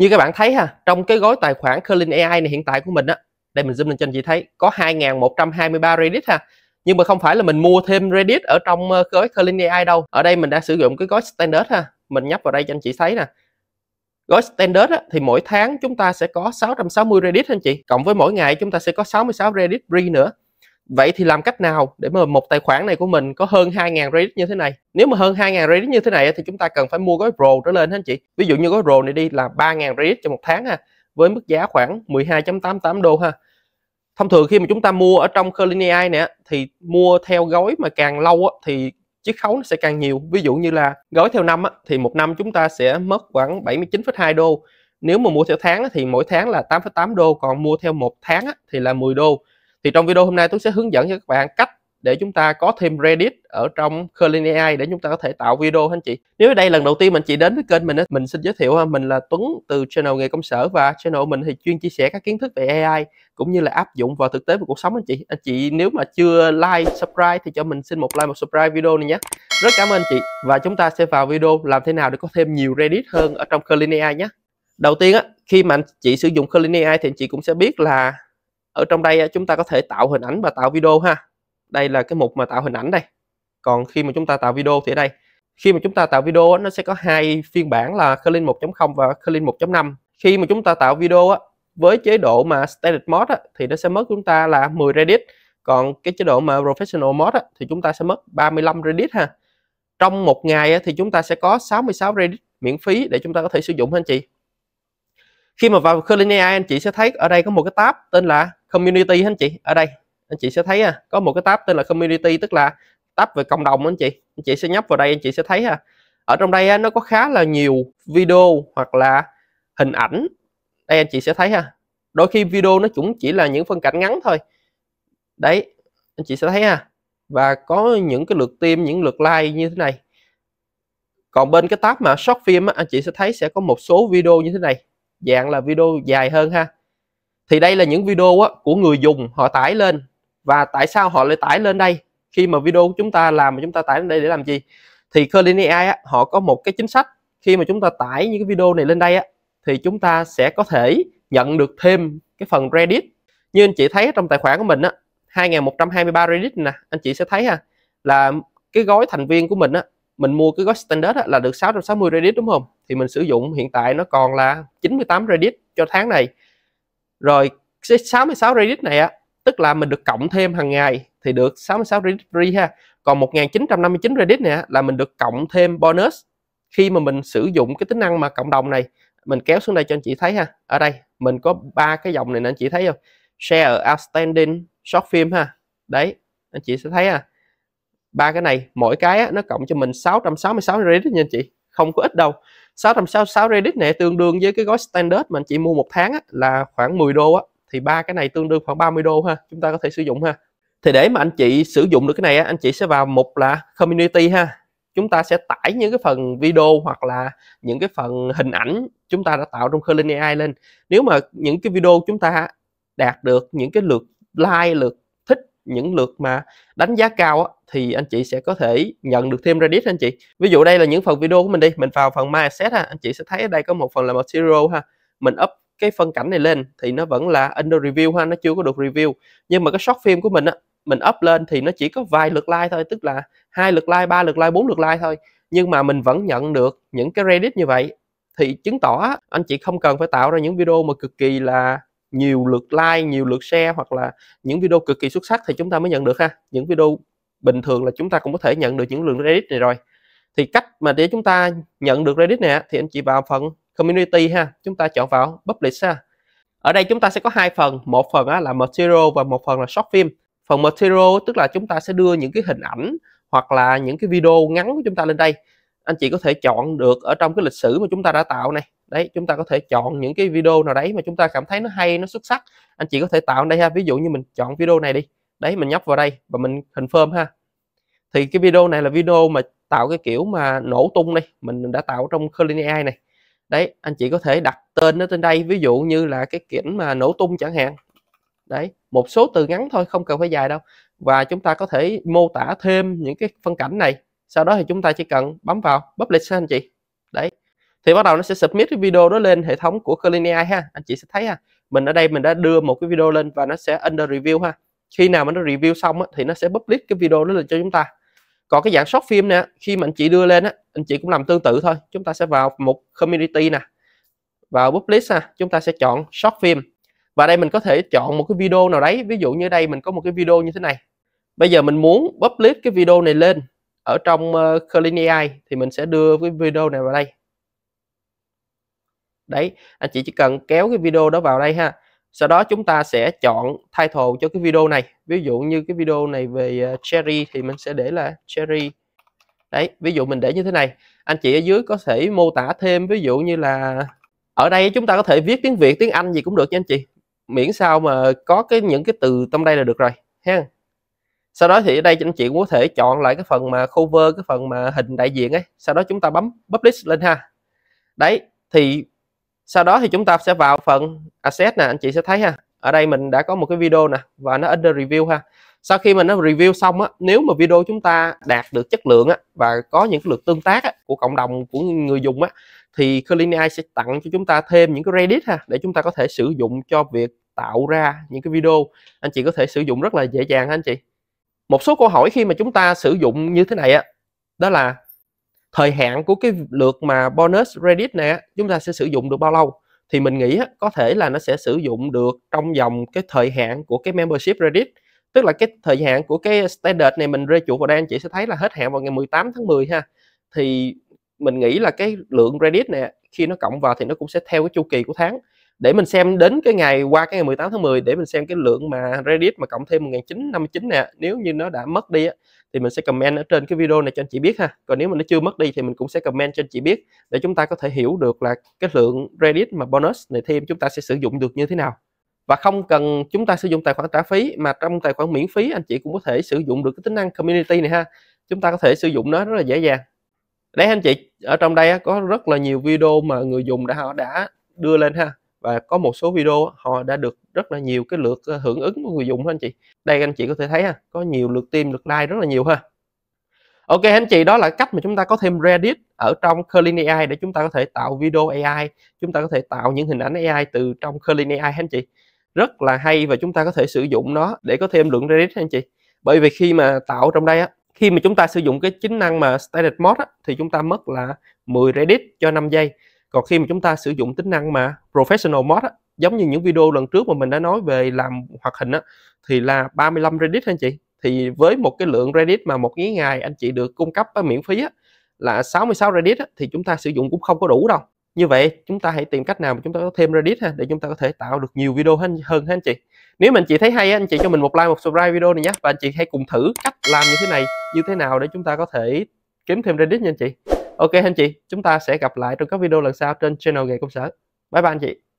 như các bạn thấy ha trong cái gói tài khoản Kerlin AI này hiện tại của mình á đây mình zoom lên trên chị thấy có 2.123 Reddit ha nhưng mà không phải là mình mua thêm Reddit ở trong ờ, gói Kerlin AI đâu ở đây mình đã sử dụng cái gói standard ha mình nhấp vào đây cho anh chị thấy nè gói standard á, thì mỗi tháng chúng ta sẽ có 660 Reddit anh chị cộng với mỗi ngày chúng ta sẽ có 66 Reddit free nữa Vậy thì làm cách nào để mà một tài khoản này của mình có hơn 2.000 Reddit như thế này? Nếu mà hơn 2.000 Reddit như thế này thì chúng ta cần phải mua gói Pro trở lên hết chị. Ví dụ như gói Pro này đi là 3.000 Reddit cho một tháng ha, với mức giá khoảng 12.88 đô ha. Thông thường khi mà chúng ta mua ở trong ai nè thì mua theo gói mà càng lâu á, thì chiếc khấu nó sẽ càng nhiều. Ví dụ như là gói theo năm á, thì một năm chúng ta sẽ mất khoảng 79,2 đô. Nếu mà mua theo tháng á, thì mỗi tháng là 8,8 đô, còn mua theo một tháng á, thì là 10 đô thì trong video hôm nay tôi sẽ hướng dẫn cho các bạn cách để chúng ta có thêm Reddit ở trong Curling AI để chúng ta có thể tạo video anh chị. Nếu đây lần đầu tiên mình chị đến với kênh mình mình xin giới thiệu mình là Tuấn từ channel nghề công sở và channel mình thì chuyên chia sẻ các kiến thức về AI cũng như là áp dụng vào thực tế của cuộc sống anh chị. Anh chị nếu mà chưa like, subscribe thì cho mình xin một like một subscribe video này nhé. Rất cảm ơn anh chị và chúng ta sẽ vào video làm thế nào để có thêm nhiều Reddit hơn ở trong Curling AI nhé. Đầu tiên á, khi mà anh chị sử dụng Curling AI thì anh chị cũng sẽ biết là ở trong đây chúng ta có thể tạo hình ảnh và tạo video ha đây là cái mục mà tạo hình ảnh đây còn khi mà chúng ta tạo video thì ở đây khi mà chúng ta tạo video nó sẽ có hai phiên bản là Krillin 1.0 và Krillin 1.5 khi mà chúng ta tạo video với chế độ mà standard mode thì nó sẽ mất chúng ta là 10 Reddit còn cái chế độ mà professional mode thì chúng ta sẽ mất 35 Reddit ha trong một ngày thì chúng ta sẽ có 66 Reddit miễn phí để chúng ta có thể sử dụng anh chị khi mà vào Curling AI anh chị sẽ thấy ở đây có một cái tab tên là community anh chị ở đây anh chị sẽ thấy có một cái tab tên là community tức là tab về cộng đồng anh chị anh chị sẽ nhấp vào đây anh chị sẽ thấy ha ở trong đây nó có khá là nhiều video hoặc là hình ảnh đây anh chị sẽ thấy ha đôi khi video nó cũng chỉ là những phân cảnh ngắn thôi đấy anh chị sẽ thấy ha và có những cái lượt tim những lượt like như thế này còn bên cái tab mà short phim anh chị sẽ thấy sẽ có một số video như thế này dạng là video dài hơn ha thì đây là những video á, của người dùng họ tải lên và tại sao họ lại tải lên đây khi mà video của chúng ta làm mà chúng ta tải lên đây để làm gì thì Curling AI á, họ có một cái chính sách khi mà chúng ta tải những cái video này lên đây á, thì chúng ta sẽ có thể nhận được thêm cái phần Reddit như anh chị thấy trong tài khoản của mình á 2123 Reddit nè anh chị sẽ thấy ha là cái gói thành viên của mình á mình mua cái gói standard á, là được 660 Reddit đúng không thì mình sử dụng hiện tại nó còn là 98 Reddit cho tháng này rồi 66 credit này á tức là mình được cộng thêm hàng ngày thì được 66 credit free ha còn 1959 credit này á, là mình được cộng thêm bonus khi mà mình sử dụng cái tính năng mà cộng đồng này mình kéo xuống đây cho anh chị thấy ha ở đây mình có ba cái dòng này nên anh chị thấy không share outstanding short film ha đấy anh chị sẽ thấy ha ba cái này mỗi cái á, nó cộng cho mình 666 credit nha anh chị không có ít đâu 666 Reddit này tương đương với cái gói standard mà anh chị mua một tháng á, là khoảng 10 đô á thì ba cái này tương đương khoảng 30 đô ha chúng ta có thể sử dụng ha thì để mà anh chị sử dụng được cái này á, anh chị sẽ vào mục là community ha chúng ta sẽ tải những cái phần video hoặc là những cái phần hình ảnh chúng ta đã tạo trong Curling AI lên nếu mà những cái video chúng ta đạt được những cái lượt like lượt những lượt mà đánh giá cao á, thì anh chị sẽ có thể nhận được thêm Reddit anh chị ví dụ đây là những phần video của mình đi mình vào phần my mindset ha anh chị sẽ thấy ở đây có một phần là material ha mình up cái phân cảnh này lên thì nó vẫn là under review ha nó chưa có được review nhưng mà cái short phim của mình á mình up lên thì nó chỉ có vài lượt like thôi tức là hai lượt like ba lượt like bốn lượt like thôi nhưng mà mình vẫn nhận được những cái Reddit như vậy thì chứng tỏ anh chị không cần phải tạo ra những video mà cực kỳ là nhiều lượt like nhiều lượt share hoặc là những video cực kỳ xuất sắc thì chúng ta mới nhận được ha những video bình thường là chúng ta cũng có thể nhận được những lượng Reddit này rồi thì cách mà để chúng ta nhận được Reddit này thì anh chị vào phần community ha chúng ta chọn vào publish ha ở đây chúng ta sẽ có hai phần một phần là material và một phần là short film phần material tức là chúng ta sẽ đưa những cái hình ảnh hoặc là những cái video ngắn của chúng ta lên đây anh chị có thể chọn được ở trong cái lịch sử mà chúng ta đã tạo này đấy chúng ta có thể chọn những cái video nào đấy mà chúng ta cảm thấy nó hay nó xuất sắc anh chị có thể tạo đây ha ví dụ như mình chọn video này đi đấy mình nhấp vào đây và mình hình confirm ha thì cái video này là video mà tạo cái kiểu mà nổ tung đây mình đã tạo trong Curly AI này đấy anh chị có thể đặt tên nó trên đây ví dụ như là cái kiểu mà nổ tung chẳng hạn đấy một số từ ngắn thôi không cần phải dài đâu và chúng ta có thể mô tả thêm những cái phân cảnh này sau đó thì chúng ta chỉ cần bấm vào publish anh chị đấy thì bắt đầu nó sẽ submit cái video đó lên hệ thống của Clean AI ha anh chị sẽ thấy ha mình ở đây mình đã đưa một cái video lên và nó sẽ under review ha khi nào mà nó review xong á, thì nó sẽ public cái video đó lên cho chúng ta còn cái dạng short phim nè khi mà anh chị đưa lên á anh chị cũng làm tương tự thôi chúng ta sẽ vào một community nè vào publish ha chúng ta sẽ chọn short phim và đây mình có thể chọn một cái video nào đấy ví dụ như đây mình có một cái video như thế này bây giờ mình muốn public cái video này lên ở trong uh, Clean AI thì mình sẽ đưa cái video này vào đây đấy anh chị chỉ cần kéo cái video đó vào đây ha sau đó chúng ta sẽ chọn title cho cái video này ví dụ như cái video này về ờ, cherry thì mình sẽ để là cherry đấy ví dụ mình để như thế này anh chị ở dưới có thể mô tả thêm ví dụ như là ở đây chúng ta có thể viết tiếng việt tiếng anh gì cũng được nha anh chị miễn sao mà có cái những cái từ trong đây là được rồi ha sau đó thì ở đây anh chị cũng có thể chọn lại cái phần mà cover cái phần mà hình đại diện ấy sau đó chúng ta bấm publish lên ha đấy thì sau đó thì chúng ta sẽ vào phần asset nè anh chị sẽ thấy ha ở đây mình đã có một cái video nè và nó under review ha sau khi mình nó review xong á nếu mà video chúng ta đạt được chất lượng á và có những cái lượt tương tác á, của cộng đồng của người dùng á thì Clean AI sẽ tặng cho chúng ta thêm những cái Reddit ha để chúng ta có thể sử dụng cho việc tạo ra những cái video anh chị có thể sử dụng rất là dễ dàng ha anh chị một số câu hỏi khi mà chúng ta sử dụng như thế này á đó là thời hạn của cái lượt mà bonus Reddit này chúng ta sẽ sử dụng được bao lâu thì mình nghĩ có thể là nó sẽ sử dụng được trong vòng cái thời hạn của cái membership Reddit tức là cái thời hạn của cái standard này mình rê chuột vào đây anh chị sẽ thấy là hết hạn vào ngày 18 tháng 10 ha thì mình nghĩ là cái lượng Reddit này khi nó cộng vào thì nó cũng sẽ theo cái chu kỳ của tháng để mình xem đến cái ngày qua cái ngày 18 tháng 10 để mình xem cái lượng mà Reddit mà cộng thêm 1959 nè nếu như nó đã mất đi á, thì mình sẽ comment ở trên cái video này cho anh chị biết ha còn nếu mà nó chưa mất đi thì mình cũng sẽ comment cho anh chị biết để chúng ta có thể hiểu được là cái lượng Reddit mà bonus này thêm chúng ta sẽ sử dụng được như thế nào và không cần chúng ta sử dụng tài khoản trả phí mà trong tài khoản miễn phí anh chị cũng có thể sử dụng được cái tính năng community này ha chúng ta có thể sử dụng nó rất là dễ dàng đấy anh chị ở trong đây có rất là nhiều video mà người dùng đã họ đã đưa lên ha và có một số video họ đã được rất là nhiều cái lượt ờ, hưởng ứng của người dùng ha anh chị đây anh chị có thể thấy ha có nhiều lượt tim lượt like rất là nhiều ha ok anh chị đó là cách mà chúng ta có thêm Reddit ở trong Curlin AI để chúng ta có thể tạo video AI chúng ta có thể tạo những hình ảnh AI từ trong Curlin AI anh chị rất là hay và chúng ta có thể sử dụng nó để có thêm lượng Reddit anh chị bởi vì khi mà tạo trong đây á khi mà chúng ta sử dụng cái chức năng mà static mode á, thì chúng ta mất là 10 Reddit cho 5 giây còn khi mà chúng ta sử dụng tính năng mà professional mode á, giống như những video lần trước mà mình đã nói về làm hoạt hình á, thì là 35 Reddit anh chị thì với một cái lượng Reddit mà một ngày anh chị được cung cấp miễn phí á, là 66 Reddit á, thì chúng ta sử dụng cũng không có đủ đâu như vậy chúng ta hãy tìm cách nào mà chúng ta có thêm Reddit ha để chúng ta có thể tạo được nhiều video hơn hơn anh chị nếu mình chị thấy hay anh chị cho mình một like một subscribe video này nhé và anh chị hãy cùng thử cách làm như thế này như thế nào để chúng ta có thể kiếm thêm Reddit nha anh chị ok anh chị chúng ta sẽ gặp lại trong các video lần sau trên channel nghề công sở bye bye anh chị